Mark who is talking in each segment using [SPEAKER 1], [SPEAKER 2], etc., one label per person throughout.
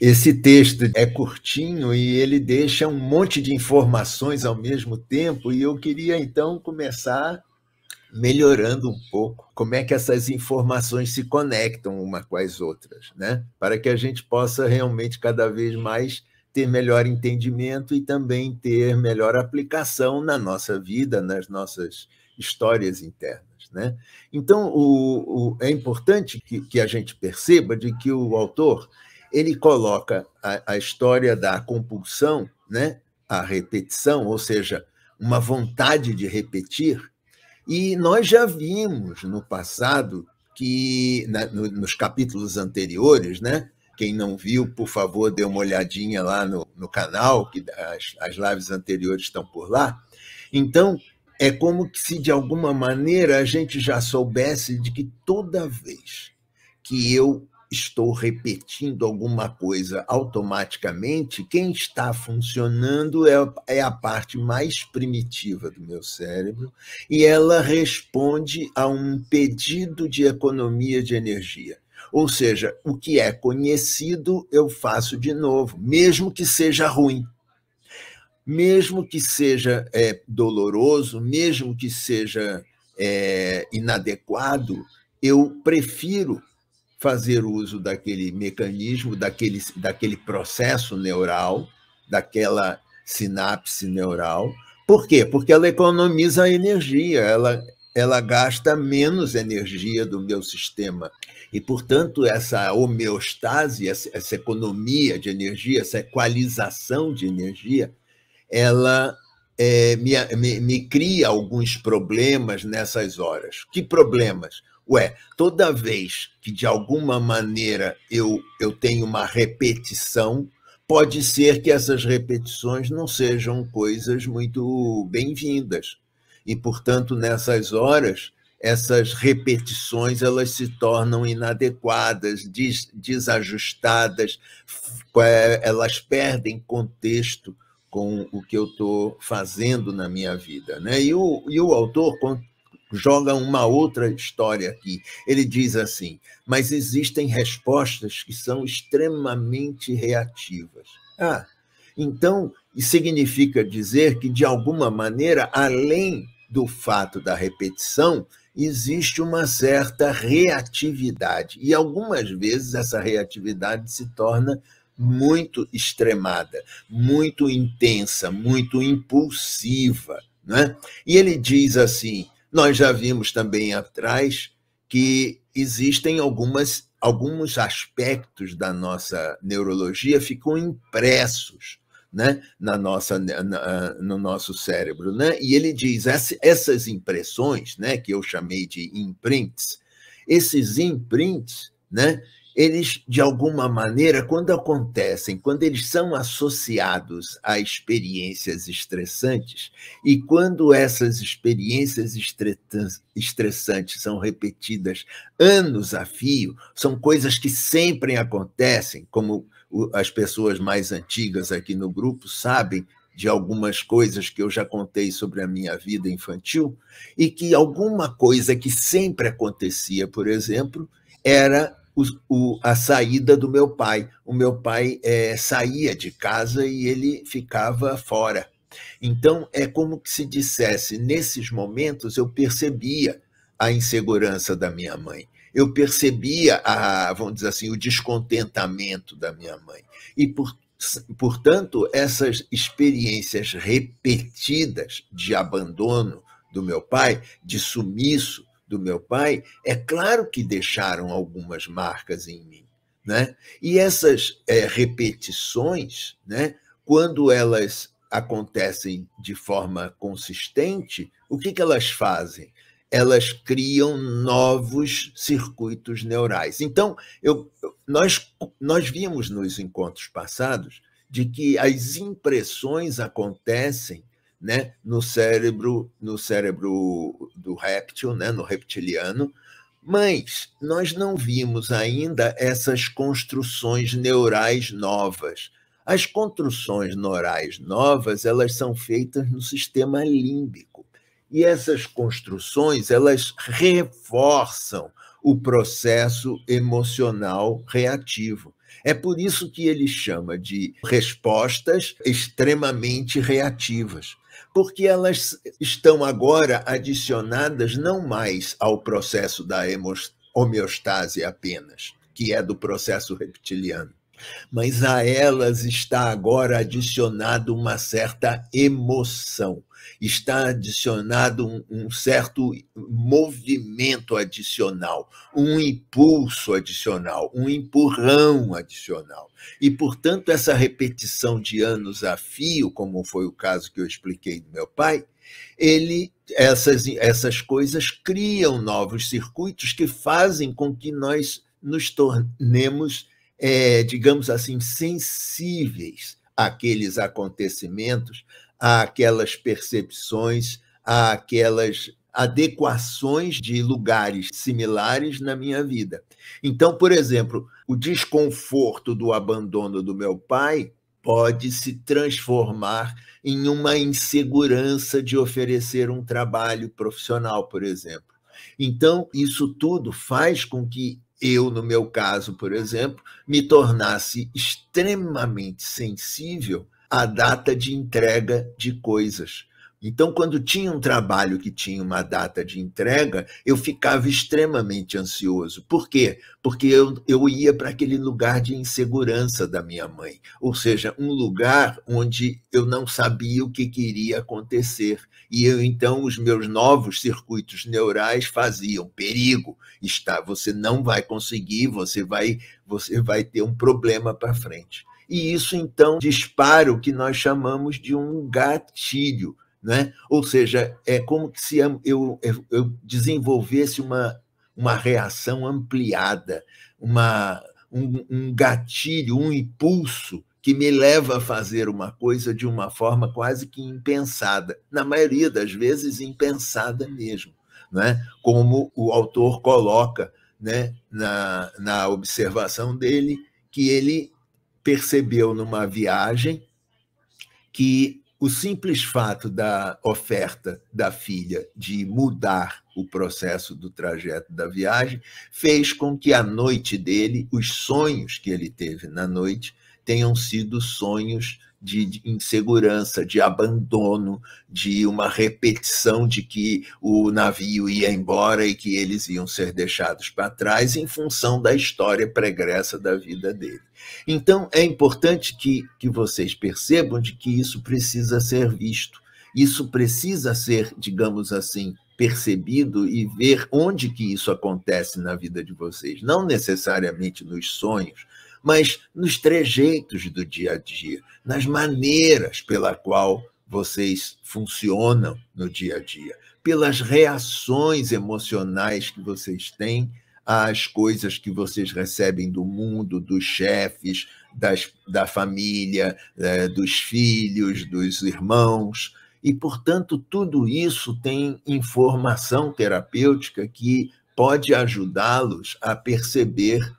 [SPEAKER 1] Esse texto é curtinho e ele deixa um monte de informações ao mesmo tempo, e eu queria então começar melhorando um pouco como é que essas informações se conectam uma com as outras, né? Para que a gente possa realmente cada vez mais ter melhor entendimento e também ter melhor aplicação na nossa vida, nas nossas histórias internas. Né? Então, o, o, é importante que, que a gente perceba de que o autor ele coloca a, a história da compulsão, né, a repetição, ou seja, uma vontade de repetir, e nós já vimos no passado que na, no, nos capítulos anteriores, né? Quem não viu, por favor, dê uma olhadinha lá no, no canal, que as, as lives anteriores estão por lá. Então, é como se de alguma maneira a gente já soubesse de que toda vez que eu estou repetindo alguma coisa automaticamente, quem está funcionando é, é, a parte mais primitiva do meu cérebro e ela responde a um pedido de economia de energia. Ou seja, o que é conhecido eu faço de novo, mesmo que seja ruim. Mesmo que seja é, doloroso, mesmo que seja é, inadequado, eu prefiro fazer uso daquele mecanismo, daquele, daquele processo neural, daquela sinapse neural. Por quê? Porque ela economiza energia, ela, ela gasta menos energia do meu sistema. E, portanto, essa homeostase, essa, economia de energia, essa equalização de energia, ela é, me, me, me cria alguns problemas nessas horas. Que problemas? Ué, toda vez que de alguma maneira eu, eu tenho uma repetição, pode ser que essas repetições não sejam coisas muito bem-vindas. E, portanto, nessas horas, essas repetições elas se tornam inadequadas, des desajustadas, é, elas perdem contexto com o que eu estou fazendo na minha vida. Né? E, o, e o autor joga uma outra história aqui. Ele diz assim: mas existem respostas que são extremamente reativas. Ah, então significa dizer que, de alguma maneira, além do fato da repetição, existe uma certa reatividade. E algumas vezes essa reatividade se torna muito extremada, muito intensa, muito impulsiva. Né? E ele diz assim: nós já vimos também atrás que existem algumas, alguns aspectos da nossa neurologia ficam impressos né, na nossa, na, no nosso cérebro. Né? E ele diz: essas impressões, né, que eu chamei de imprints, esses imprints, né, eles, de alguma maneira, quando acontecem, quando eles são associados a experiências estressantes, e quando essas experiências estressantes são repetidas anos a fio, são coisas que sempre acontecem, como as pessoas mais antigas aqui no grupo sabem de algumas coisas que eu já contei sobre a minha vida infantil, e que alguma coisa que sempre acontecia, por exemplo, era o, o, a saída do meu pai. O meu pai é, saía de casa e ele ficava fora. Então, é como se dissesse: nesses momentos eu percebia a insegurança da minha mãe, eu percebia, a, vamos dizer assim, o descontentamento da minha mãe. E, por, portanto, essas experiências repetidas de abandono do meu pai, de sumiço, do meu pai, é claro que deixaram algumas marcas em mim. Né? E essas é, repetições, né, quando elas acontecem de forma consistente, o que, que elas fazem? Elas criam novos circuitos neurais. Então, eu, nós, nós vimos nos encontros passados de que as impressões acontecem né, no cérebro, no cérebro do réptil, né, no reptiliano, mas nós não vimos ainda essas construções neurais novas. As construções neurais novas, elas são feitas no sistema límbico. E essas construções, elas reforçam o processo emocional reativo. É por isso que ele chama de respostas extremamente reativas porque elas estão agora adicionadas não mais ao processo da homeostase apenas, que é do processo reptiliano, mas a elas está agora adicionado uma certa emoção, está adicionado um, um certo movimento adicional, um impulso adicional, um empurrão adicional. E, portanto, essa repetição de anos a fio, como foi o caso que eu expliquei do meu pai, ele essas, essas coisas criam novos circuitos que fazem com que nós nos tornemos é, digamos assim, sensíveis àqueles acontecimentos, àquelas percepções, àquelas adequações de lugares similares na minha vida. Então, por exemplo, o desconforto do abandono do meu pai pode se transformar em uma insegurança de oferecer um trabalho profissional, por exemplo. Então, isso tudo faz com que eu, no meu caso, por exemplo, me tornasse extremamente sensível à data de entrega de coisas. Então, quando tinha um trabalho que tinha uma data de entrega, eu ficava extremamente ansioso. Por quê? Porque eu, eu ia para aquele lugar de insegurança da minha mãe, ou seja, um lugar onde eu não sabia o que, queria iria acontecer. E eu, então, os meus novos circuitos neurais faziam perigo. Está, você não vai conseguir, você vai, você vai ter um problema para frente. E isso, então, dispara o que nós chamamos de um gatilho né? Ou seja, é como se eu, eu, desenvolvesse uma, uma reação ampliada, uma, um, um gatilho, um impulso que me leva a fazer uma coisa de uma forma quase que impensada, na maioria das vezes impensada mesmo, né? como o autor coloca né? na, na observação dele, que ele percebeu numa viagem que o simples fato da oferta da filha de mudar o processo do trajeto da viagem fez com que a noite dele, os sonhos que ele teve na noite, tenham sido sonhos de, de, insegurança, de abandono, de uma repetição de que o navio ia embora e que eles iam ser deixados para trás em função da história pregressa da vida dele. Então, é importante que, que vocês percebam de que isso precisa ser visto, isso precisa ser, digamos assim, percebido e ver onde que isso acontece na vida de vocês, não necessariamente nos sonhos, mas nos trejeitos do dia a dia, nas maneiras pela qual vocês funcionam no dia a dia, pelas reações emocionais que vocês têm às coisas que vocês recebem do mundo, dos chefes, das, da família, é, dos filhos, dos irmãos. E, portanto, tudo isso tem informação terapêutica que pode ajudá-los a perceber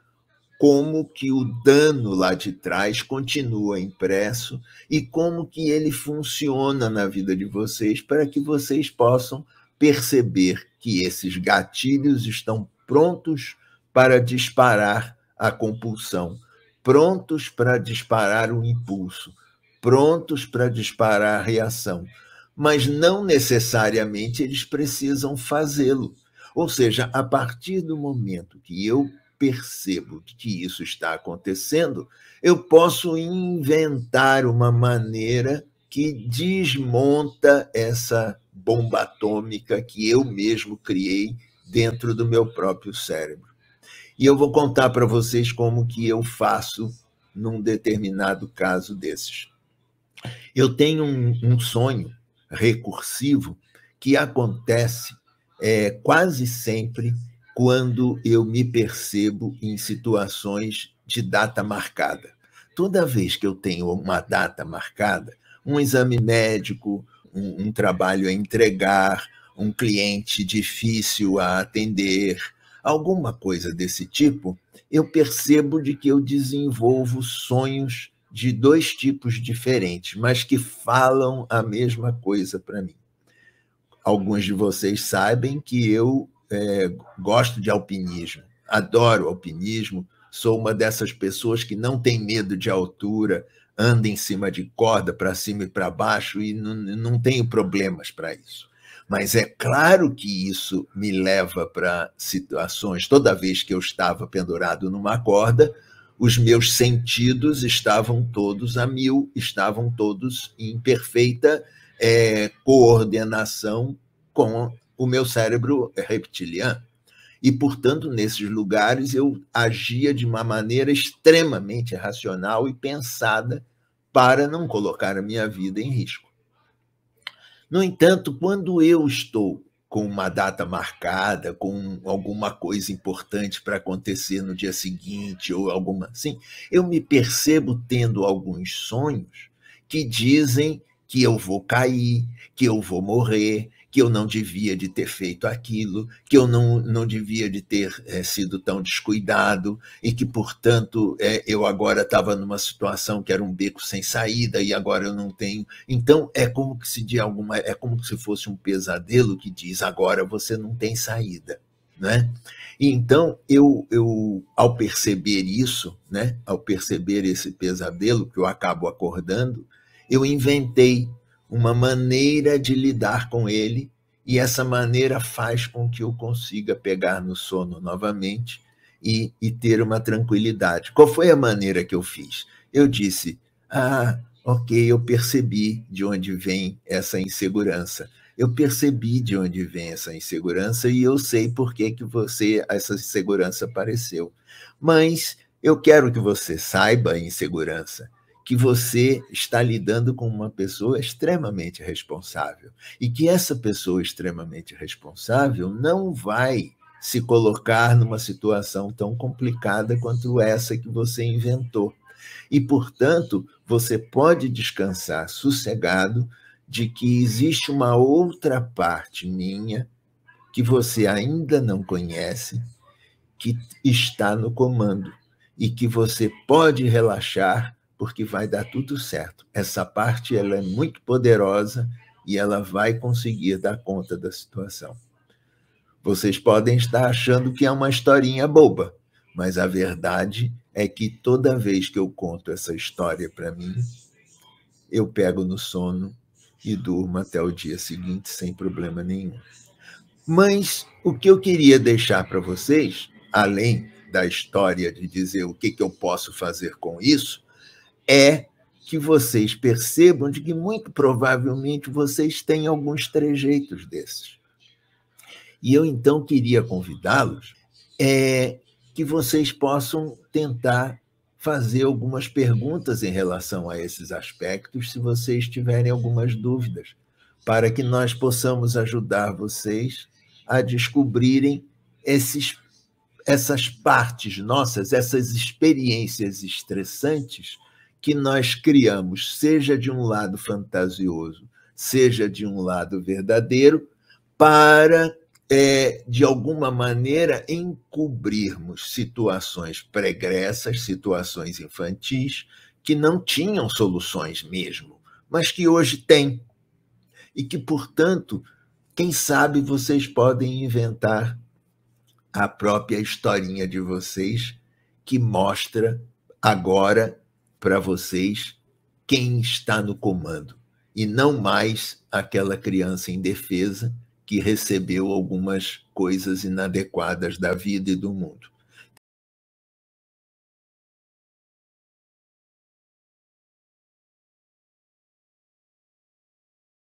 [SPEAKER 1] como que o dano lá de trás continua impresso e como que ele funciona na vida de vocês para que vocês possam perceber que esses gatilhos estão prontos para disparar a compulsão, prontos para disparar o impulso, prontos para disparar a reação, mas não necessariamente eles precisam fazê-lo. Ou seja, a partir do momento que eu percebo que isso está acontecendo, eu posso inventar uma maneira que desmonta essa bomba atômica que eu mesmo criei dentro do meu próprio cérebro. E eu vou contar para vocês como que eu faço num determinado caso desses. Eu tenho um, um sonho recursivo que acontece é, quase sempre quando eu me percebo em situações de data marcada. Toda vez que eu tenho uma data marcada, um exame médico, um, um trabalho a entregar, um cliente difícil a atender, alguma coisa desse tipo, eu percebo de que eu desenvolvo sonhos de dois tipos diferentes, mas que falam a mesma coisa para mim. Alguns de vocês sabem que eu é, gosto de alpinismo, adoro alpinismo, sou uma dessas pessoas que não tem medo de altura, anda em cima de corda para cima e para baixo e não, não tenho problemas para isso. Mas é claro que isso me leva para situações. Toda vez que eu estava pendurado numa corda, os meus sentidos estavam todos a mil, estavam todos em perfeita é, coordenação com o meu cérebro é reptiliano. E, portanto, nesses lugares eu agia de uma maneira extremamente racional e pensada para não colocar a minha vida em risco. No entanto, quando eu estou com uma data marcada, com alguma coisa importante para acontecer no dia seguinte ou alguma assim, eu me percebo tendo alguns sonhos que dizem que eu vou cair, que eu vou morrer, que eu não devia de ter feito aquilo, que eu não, não devia de ter é, sido tão descuidado e que, portanto, é, eu agora estava numa situação que era um beco sem saída e agora eu não tenho. Então é como que se de alguma é como se fosse um pesadelo que diz agora você não tem saída, né? E então eu, eu ao perceber isso, né, ao perceber esse pesadelo que eu acabo acordando, eu inventei uma maneira de lidar com ele, e essa maneira faz com que eu consiga pegar no sono novamente e, e ter uma tranquilidade. Qual foi a maneira que eu fiz? Eu disse: Ah, ok, eu percebi de onde vem essa insegurança. Eu percebi de onde vem essa insegurança e eu sei por que, que você, essa insegurança apareceu. Mas eu quero que você saiba a insegurança que você está lidando com uma pessoa extremamente responsável e que essa pessoa extremamente responsável não vai se colocar numa situação tão complicada quanto essa que você inventou. E, portanto, você pode descansar sossegado de que existe uma outra parte minha que você ainda não conhece, que está no comando e que você pode relaxar porque vai dar tudo certo. Essa parte ela é muito poderosa e ela vai conseguir dar conta da situação. Vocês podem estar achando que é uma historinha boba, mas a verdade é que toda vez que eu conto essa história para mim, eu pego no sono e durmo até o dia seguinte sem problema nenhum. Mas o que eu queria deixar para vocês, além da história de dizer o que, que eu posso fazer com isso, é que vocês percebam de que muito provavelmente vocês têm alguns trejeitos desses. E eu então queria convidá-los é, que vocês possam tentar fazer algumas perguntas em relação a esses aspectos, se vocês tiverem algumas dúvidas, para que nós possamos ajudar vocês a descobrirem esses, essas partes nossas, essas experiências estressantes que nós criamos, seja de um lado fantasioso, seja de um lado verdadeiro, para, é, de alguma maneira, encobrirmos situações pregressas, situações infantis, que não tinham soluções mesmo, mas que hoje têm. E que, portanto, quem sabe vocês podem inventar a própria historinha de vocês que mostra agora para vocês quem está no comando e não mais aquela criança indefesa que recebeu algumas coisas inadequadas da vida e do mundo.